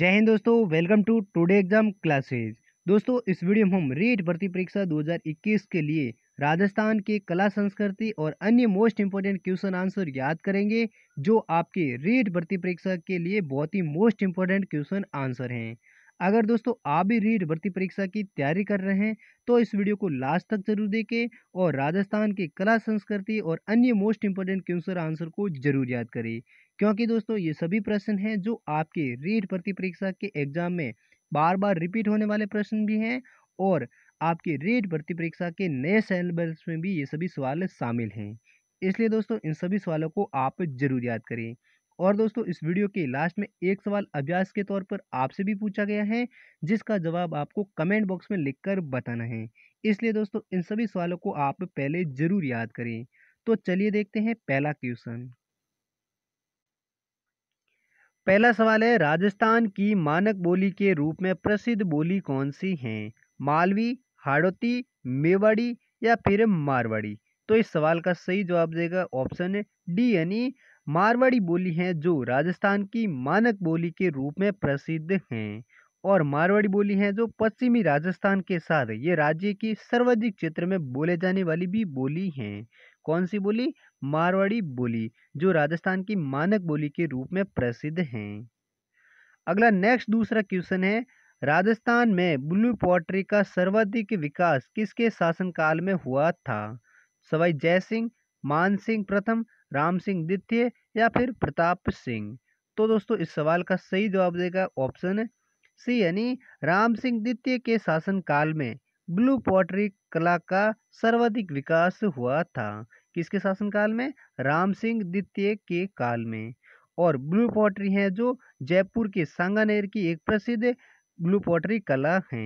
जय हिंद दोस्तों welcome to today exam classes दोस्तों इस वीडियो में हम रीट भर्ती परीक्षा 2021 के लिए राजस्थान के कला संस्कृति और अन्य मोस्ट इम्पोर्टेंट क्वेश्चन आंसर याद करेंगे जो आपके रीट भर्ती परीक्षा के लिए बहुत ही मोस्ट इम्पोर्टेंट क्वेश्चन आंसर हैं अगर दोस्तों आप भी रीट भर्ती परीक्षा की तैयारी कर रहे हैं तो इस वीडियो को लास्ट तक जरूर देखें और राजस्थान के कला संस्कृति और अन्य मोस्ट इंपॉर्टेंट क्वेश्चन आंसर को जरूर याद करें क्योंकि दोस्तों ये सभी प्रश्न हैं जो आपके रीट भर्ती परीक्षा के एग्जाम में बार बार रिपीट होने वाले प्रश्न भी हैं और आपके रीट भर्ती परीक्षा के नए सिलेबस में भी ये सभी सवाल शामिल हैं इसलिए दोस्तों इन सभी सवालों को आप जरूर याद करें और दोस्तों इस वीडियो के लास्ट में एक सवाल अभ्यास के तौर पर आपसे भी पूछा गया है जिसका जवाब आपको कमेंट बॉक्स में लिखकर बताना है इसलिए दोस्तों इन सभी सवालों को आप पहले ज़रूर याद करें तो चलिए देखते हैं पहला क्वेश्चन पहला सवाल है राजस्थान की मानक बोली के रूप में प्रसिद्ध बोली कौन सी है मालवी हाड़ोती मेवाड़ी या फिर मारवाड़ी तो इस सवाल का सही जवाब देगा ऑप्शन डी यानी मारवाड़ी बोली है जो राजस्थान की मानक बोली के रूप में प्रसिद्ध हैं और मारवाड़ी बोली है जो पश्चिमी राजस्थान के साथ ये राज्य की सर्वाधिक क्षेत्र में बोले जाने वाली भी बोली हैं कौन सी बोली मारवाड़ी बोली जो राजस्थान की मानक बोली के रूप में प्रसिद्ध हैं अगला नेक्स्ट दूसरा क्वेश्चन है राजस्थान में ब्लू पॉटरी का सर्वाधिक विकास किसके शासनकाल में हुआ था सवाई जय सिंह प्रथम राम सिंह द्वितीय या फिर प्रताप सिंह तो दोस्तों इस सवाल का सही जवाब देगा ऑप्शन सी यानी राम सिंह द्वितीय के शासनकाल में ब्लू पॉटरी कला का सर्वाधिक विकास हुआ था किसके शासनकाल में राम सिंह द्वितीय के काल में और ब्लू पॉटरी है जो जयपुर के सांगानेर की एक प्रसिद्ध ब्लू पॉटरी कला है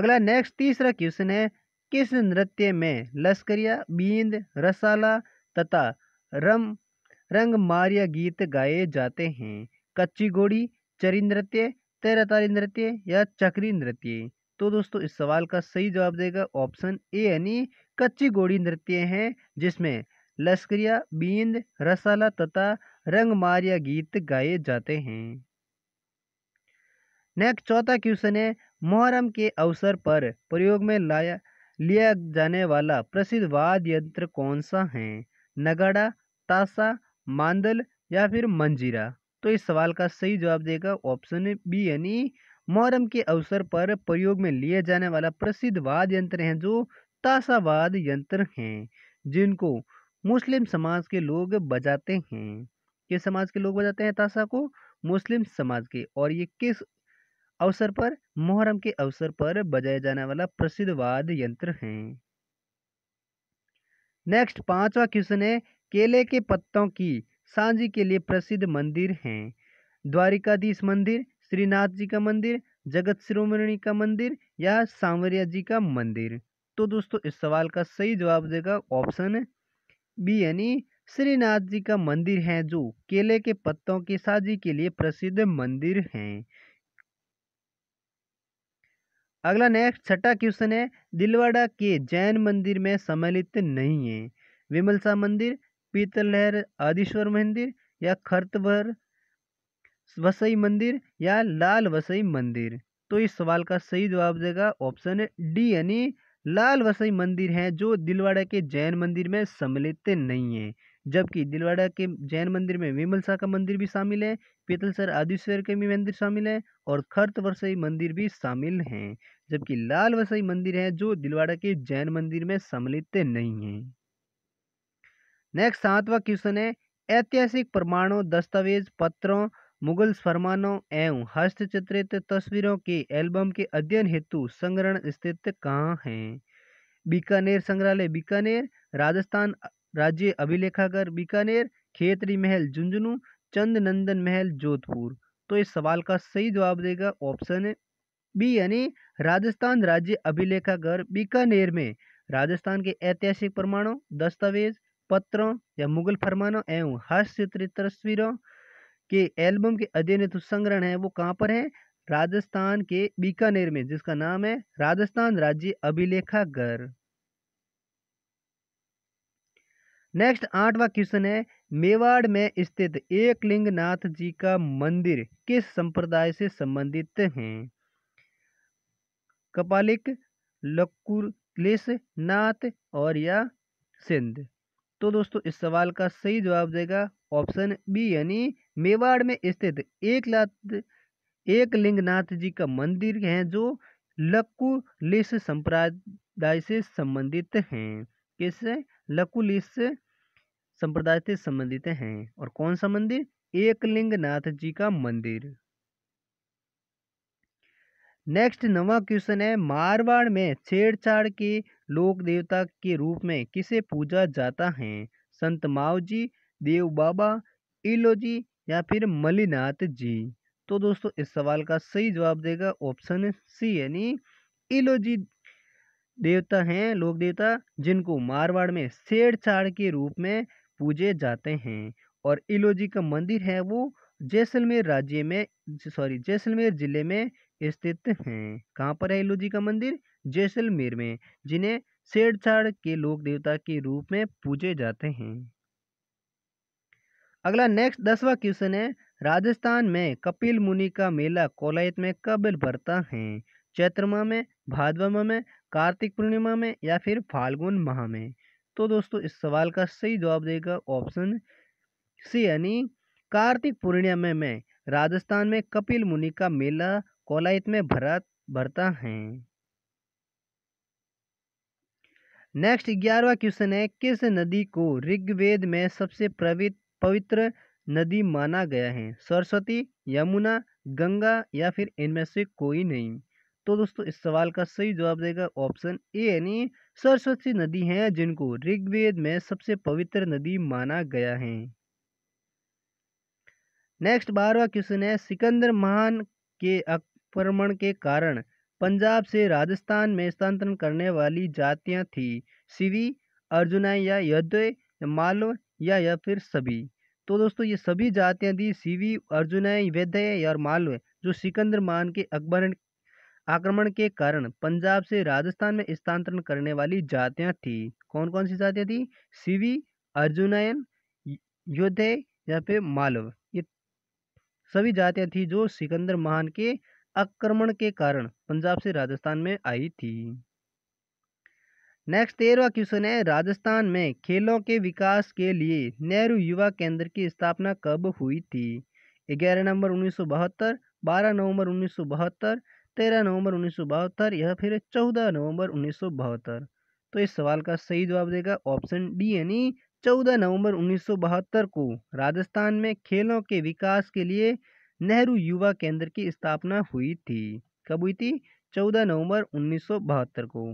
अगला नेक्स्ट तीसरा क्वेश्चन है किस नृत्य में लश्करिया बींद रसाला तथा रम मारिया गीत गाए जाते हैं कच्ची घोड़ी चरी नृत्य तैरतारी नृत्य या चक्री नृत्य तो दोस्तों इस सवाल का सही जवाब देगा ऑप्शन ए यानी कच्ची गोड़ी नृत्य है जिसमें लश्करिया बींद रसाला तथा रंग मारिया गीत गाए जाते हैं नेक्स्ट चौथा क्वेश्चन है मुहर्रम के अवसर पर प्रयोग में लाया लिया जाने वाला प्रसिद्ध वाद्य यंत्र कौन सा है नगाड़ा ताशा मांदल या फिर मंजीरा तो इस सवाल का सही जवाब देगा ऑप्शन बी यानी मोहरम के अवसर पर प्रयोग में लिए जाने वाला प्रसिद्ध वाद्य यंत्र हैं जो ताशावाद यंत्र हैं जिनको मुस्लिम समाज के लोग बजाते हैं किस समाज के लोग बजाते हैं ताशा को मुस्लिम समाज के और ये किस अवसर पर मोहरम के अवसर पर बजाया जाने वाला प्रसिद्ध वाद यंत्र है नेक्स्ट पांचवा क्वेश्चन है केले के पत्तों की सांझी के लिए प्रसिद्ध मंदिर हैं द्वारिकाधीश मंदिर श्रीनाथ जी का मंदिर जगत शिरोमणि का मंदिर या सांवरिया जी का मंदिर तो दोस्तों इस सवाल का सही जवाब देगा ऑप्शन बी यानी श्रीनाथ जी का मंदिर है जो केले के पत्तों की साजी के लिए प्रसिद्ध मंदिर हैं अगला नेक्स्ट छठा क्वेश्चन है दिलवाड़ा के जैन मंदिर में सम्मिलित नहीं है विमलसा मंदिर पीतल आदिश्वर मंदिर या खरतभर वसई मंदिर या लाल वसई मंदिर तो इस सवाल का सही जवाब देगा ऑप्शन डी यानी लाल वसई मंदिर है जो दिलवाड़ा के जैन मंदिर में सम्मिलित नहीं है जबकि दिलवाड़ा के जैन मंदिर में विमल शाह का मंदिर भी शामिल है पीतलसर आदिश्वर के भी मंदिर शामिल है और खर्त वसई मंदिर भी शामिल हैं जबकि लाल वसई मंदिर है जो दिलवाड़ा के जैन मंदिर में सम्मिलित नहीं है नेक्स्ट सातवा क्वेश्चन है ऐतिहासिक प्रमाणों दस्तावेज पत्रों मुगल फरमानों एवं हस्तचित्रित तस्वीरों के एल्बम के अध्ययन हेतु संग्रहण स्थित कहाँ हैं बीकानेर संग्रहालय बीकानेर राजस्थान राज्य अभिलेखागर बीकानेर खेतरी महल झुंझुनू चंद नंदन महल जोधपुर तो इस सवाल का सही जवाब देगा ऑप्शन बी यानी राजस्थान राज्य अभिलेखागर बीकानेर में राजस्थान के ऐतिहासिक प्रमाणों दस्तावेज पत्रों या मुगल फरमानों एवं हास्य तस्वीरों के एल्बम के अध्ययन संग्रहण है वो कहाँ पर है राजस्थान के बीकानेर में जिसका नाम है राजस्थान राज्य अभिलेखागार नेक्स्ट आठवां क्वेश्चन है मेवाड़ में स्थित नाथ जी का मंदिर किस संप्रदाय से संबंधित है कपालिक लकुलेश नाथ और या सिंध तो दोस्तों इस सवाल का सही जवाब देगा ऑप्शन बी यानी मेवाड़ में स्थित एक एक लिंगनाथ जी का मंदिर है जो लकुलिस संप्रदाय से संबंधित हैं किस लकुलिस संप्रदाय से संबंधित हैं और कौन सा मंदिर नाथ जी का मंदिर नेक्स्ट नवा क्वेश्चन है मारवाड़ में छेड़छाड़ के लोक देवता के रूप में किसे पूजा जाता है संत मावजी देव बाबा इलोजी या फिर मलिनाथ जी तो दोस्तों इस सवाल का सही जवाब देगा ऑप्शन सी यानी इलोजी देवता हैं लोक देवता जिनको मारवाड़ में छेड़छाड़ के रूप में पूजे जाते हैं और इलोजी का मंदिर है वो जैसलमेर राज्य में सॉरी जैसलमेर जिले में स्थित हैं कहाँ पर है इलोजी का मंदिर जैसलमेर में जिन्हें छेड़छाड़ के लोक देवता के रूप में पूजे जाते हैं अगला नेक्स्ट दसवा क्वेश्चन है राजस्थान में कपिल मुनि का मेला कोलायत में कब भरता है चैत्र माह में भादवा माह में कार्तिक पूर्णिमा में या फिर फाल्गुन माह में तो दोस्तों इस सवाल का सही जवाब देगा ऑप्शन सी यानी कार्तिक पूर्णिमा में राजस्थान में कपिल मुनि का मेला कोलायत में भरा भरता है नेक्स्ट ग्यारहवा क्वेश्चन है किस नदी को ऋग्वेद में सबसे पवित्र नदी माना गया है सरस्वती यमुना गंगा या फिर इनमें से कोई नहीं तो दोस्तों इस सवाल का सही जवाब देगा ऑप्शन ए यानी सरस्वती नदी है जिनको ऋग्वेद में सबसे पवित्र नदी माना गया है नेक्स्ट बारवा क्वेश्चन है सिकंदर महान के आक्रमण के कारण पंजाब से राजस्थान में स्थानांतरण करने वाली जातियां थी शिवी अर्जुना या यद्वय मालव या या फिर सभी तो दोस्तों ये सभी जातियां थी शिवी अर्जुना वैद्य और मालव जो सिकंदर महान के अकबर आक्रमण के कारण पंजाब से राजस्थान में स्थानांतरण करने वाली जातियां थी कौन कौन सी जातियां थी सिवी अर्जुनयन योद्धे या फिर मालव ये सभी जातियां थी जो सिकंदर महान के आक्रमण के कारण पंजाब से राजस्थान में आई थी नेक्स्ट तेरहवा क्वेश्चन है राजस्थान में खेलों के विकास के लिए नेहरू युवा केंद्र की स्थापना कब हुई थी ग्यारह नवंबर उन्नीस सौ बहत्तर बारह नवंबर उन्नीस सौ बहत्तर तेरह नवंबर उन्नीस सौ बहत्तर या फिर चौदह नवंबर उन्नीस सौ बहत्तर तो इस सवाल का सही जवाब देगा ऑप्शन डी यानी चौदह नवंबर उन्नीस सौ बहत्तर को राजस्थान में खेलों के विकास के लिए नेहरू युवा केंद्र की स्थापना हुई थी कब हुई थी चौदह नवंबर उन्नीस सौ बहत्तर को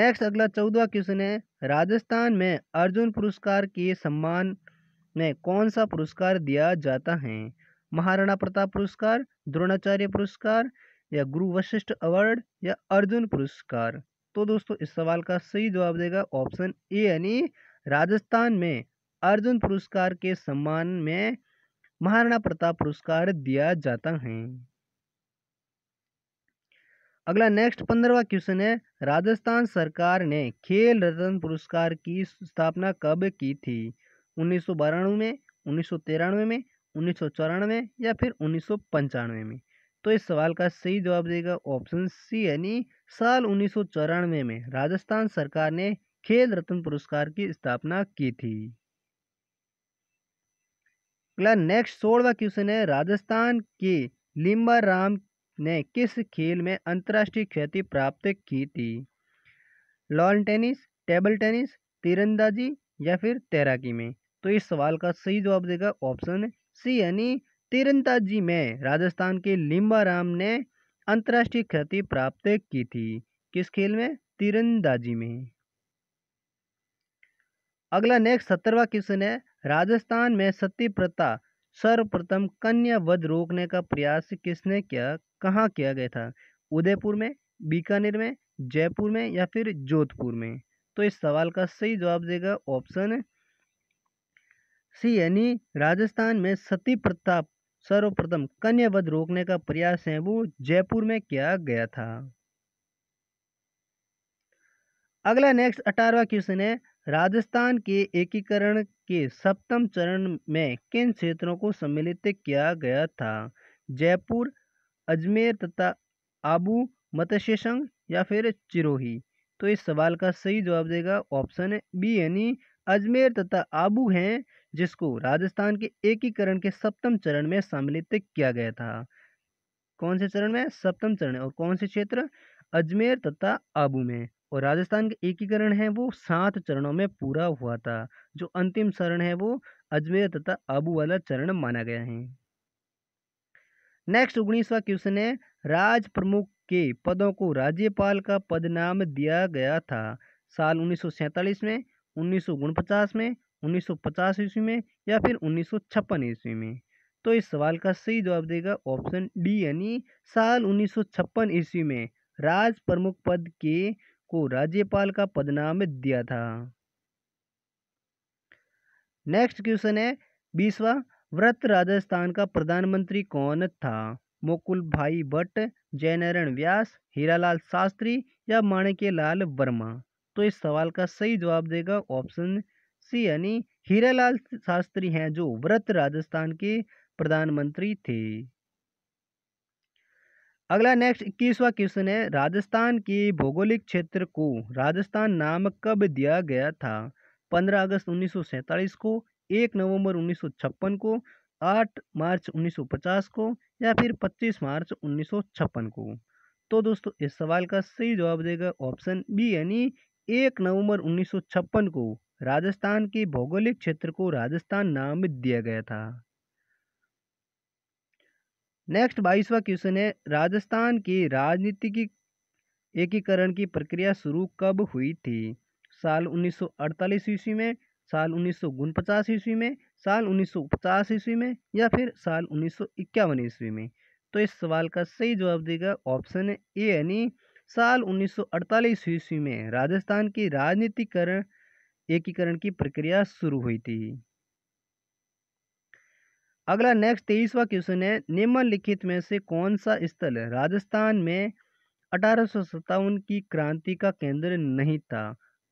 नेक्स्ट अगला चौदह क्वेश्चन है राजस्थान में अर्जुन पुरस्कार के सम्मान में कौन सा पुरस्कार दिया जाता है महाराणा प्रताप पुरस्कार द्रोणाचार्य पुरस्कार या गुरु वशिष्ठ अवार्ड या अर्जुन पुरस्कार तो दोस्तों इस सवाल का सही जवाब देगा ऑप्शन ए यानी राजस्थान में अर्जुन पुरस्कार के सम्मान में महाराणा प्रताप पुरस्कार दिया जाता है अगला नेक्स्ट पंद्रवा क्वेश्चन है राजस्थान सरकार ने खेल रत्न पुरस्कार की स्थापना कब की थी उन्नीस में उन्नीस में उन्नीस सौ चौरानवे या फिर उन्नीस सौ पंचानवे में तो इस सवाल का सही जवाब देगा ऑप्शन सी यानी साल उन्नीस सौ चौरानवे में राजस्थान सरकार ने खेल रत्न पुरस्कार की स्थापना की थी अगला नेक्स्ट सोलवा क्वेश्चन है राजस्थान के लिम्बा राम ने किस खेल में अंतर्राष्ट्रीय ख्याति प्राप्त की थी लॉन टेनिस टेबल टेनिस तीरंदाजी या फिर तैराकी में तो इस सवाल का सही जवाब देगा ऑप्शन सी यानी तीरंदाजी में राजस्थान के लिम्बाराम ने अंतर्राष्ट्रीय ख्याति प्राप्त की थी किस खेल में तीरंदाजी में अगला नेक्स्ट सत्तरवा क्वेश्चन है राजस्थान में सती प्रथा सर्वप्रथम कन्या वध रोकने का प्रयास किसने किया कहाँ किया गया था उदयपुर में बीकानेर में जयपुर में या फिर जोधपुर में तो इस सवाल का सही जवाब देगा ऑप्शन सी यानी राजस्थान में सती प्रताप सर्वप्रथम कन्या वध रोकने का प्रयास है वो जयपुर में किया गया था अगला नेक्स्ट अठारवा क्वेश्चन है राजस्थान के एकीकरण के सप्तम चरण में किन क्षेत्रों को सम्मिलित किया गया था जयपुर अजमेर तथा आबू मत्स्यसंघ या फिर चिरोही तो इस सवाल का सही जवाब देगा ऑप्शन बी यानी अजमेर तथा आबू हैं जिसको राजस्थान के एकीकरण के सप्तम चरण में सम्मिलित किया गया था कौन से चरण में सप्तम चरण और कौन से क्षेत्र अजमेर तथा आबू में और राजस्थान का एकीकरण है वो सात चरणों में पूरा हुआ था जो अंतिम चरण है वो अजमेर तथा आबू वाला चरण माना गया है नेक्स्ट उन्नीसवा क्वेश्चन है राज प्रमुख के पदों को राज्यपाल का पद नाम दिया गया था साल उन्नीस में उन्नीस में 1950 ईस्वी में या फिर उन्नीस ईस्वी में तो इस सवाल का सही जवाब देगा ऑप्शन डी यानी साल 1956 ईस्वी में राज प्रमुख पद के को राज्यपाल का पद नाम दिया था नेक्स्ट क्वेश्चन है बीसवा व्रत राजस्थान का प्रधानमंत्री कौन था मुकुल भाई भट्ट जयनारायण व्यास हीरालाल शास्त्री या माणिक्यलाल लाल वर्मा तो इस सवाल का सही जवाब देगा ऑप्शन सी यानी हीरालाल शास्त्री हैं जो व्रत राजस्थान के प्रधानमंत्री थे अगला नेक्स्ट इक्कीसवा क्वेश्चन है राजस्थान के भौगोलिक क्षेत्र को राजस्थान नाम कब दिया गया था 15 अगस्त उन्नीस को 1 नवंबर उन्नीस को 8 मार्च 1950 को या फिर 25 मार्च उन्नीस को तो दोस्तों इस सवाल का सही जवाब देगा ऑप्शन बी यानी एक नवंबर उन्नीस को राजस्थान के भौगोलिक क्षेत्र को राजस्थान नाम दिया गया था नेक्स्ट बाईसवा क्वेश्चन है राजस्थान के राजनीतिक एकीकरण की प्रक्रिया शुरू कब हुई थी साल 1948 ईस्वी में साल उन्नीस ईस्वी में साल 1950 ईस्वी में या फिर साल उन्नीस ईस्वी में तो इस सवाल का सही जवाब देगा ऑप्शन ए यानी साल 1948 ईस्वी में राजस्थान की राजनीतिकरण एकीकरण की प्रक्रिया शुरू हुई थी अगला नेक्स्ट तेईसवा क्वेश्चन है निम्नलिखित में से कौन सा स्थल राजस्थान में अठारह की क्रांति का केंद्र नहीं था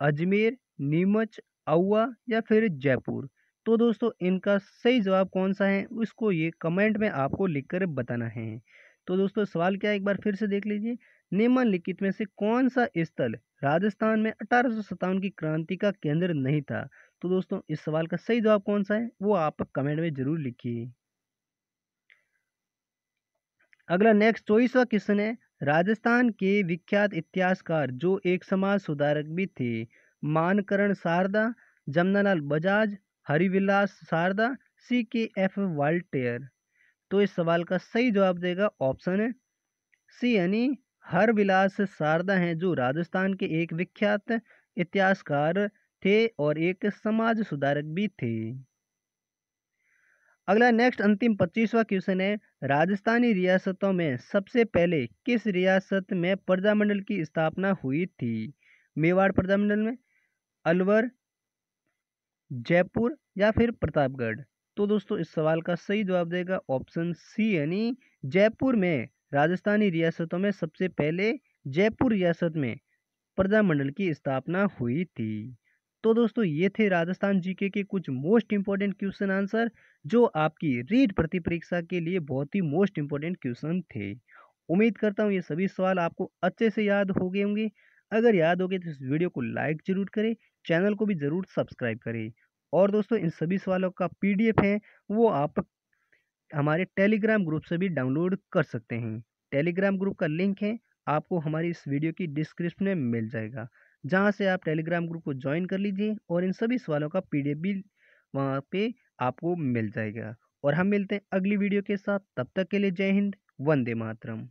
अजमेर नीमच अउआ या फिर जयपुर तो दोस्तों इनका सही जवाब कौन सा है उसको ये कमेंट में आपको लिखकर बताना है तो दोस्तों सवाल क्या है एक बार फिर से देख लीजिए निम्नलिखित में से कौन सा स्थल राजस्थान में अठारह की क्रांति का केंद्र नहीं था तो दोस्तों इस सवाल का सही जवाब कौन सा है वो आप कमेंट में जरूर लिखिए अगला नेक्स्ट चौबीसवा क्वेश्चन है राजस्थान के विख्यात इतिहासकार जो एक समाज सुधारक भी थे मानकरण शारदा जमनालाल बजाज हरिविलास शारदा सी के एफ वाल्टेयर तो इस सवाल का सही जवाब देगा ऑप्शन सी यानी हरविलास शारदा हैं जो राजस्थान के एक विख्यात इतिहासकार थे और एक समाज सुधारक भी थे अगला नेक्स्ट अंतिम पच्चीसवा क्वेश्चन है राजस्थानी रियासतों में सबसे पहले किस रियासत में प्रजामंडल की स्थापना हुई थी मेवाड़ प्रजामंडल में अलवर जयपुर या फिर प्रतापगढ़ तो दोस्तों इस सवाल का सही जवाब देगा ऑप्शन सी यानी जयपुर में राजस्थानी रियासतों में सबसे पहले जयपुर रियासत में प्रजामंडल की स्थापना हुई थी तो दोस्तों ये थे राजस्थान जीके के कुछ मोस्ट इंपॉर्टेंट क्वेश्चन आंसर जो आपकी रीड प्रति परीक्षा के लिए बहुत ही मोस्ट इंपॉर्टेंट क्वेश्चन थे उम्मीद करता हूँ ये सभी सवाल आपको अच्छे से याद हो गए होंगे अगर याद हो गए तो इस वीडियो को लाइक जरूर करें चैनल को भी ज़रूर सब्सक्राइब करें और दोस्तों इन सभी सवालों का पीडीएफ है वो आप हमारे टेलीग्राम ग्रुप से भी डाउनलोड कर सकते हैं टेलीग्राम ग्रुप का लिंक है आपको हमारी इस वीडियो की डिस्क्रिप्शन में मिल जाएगा जहाँ से आप टेलीग्राम ग्रुप को ज्वाइन कर लीजिए और इन सभी सवालों का पी भी वहाँ पर आपको मिल जाएगा और हम मिलते हैं अगली वीडियो के साथ तब तक के लिए जय हिंद वंदे मातरम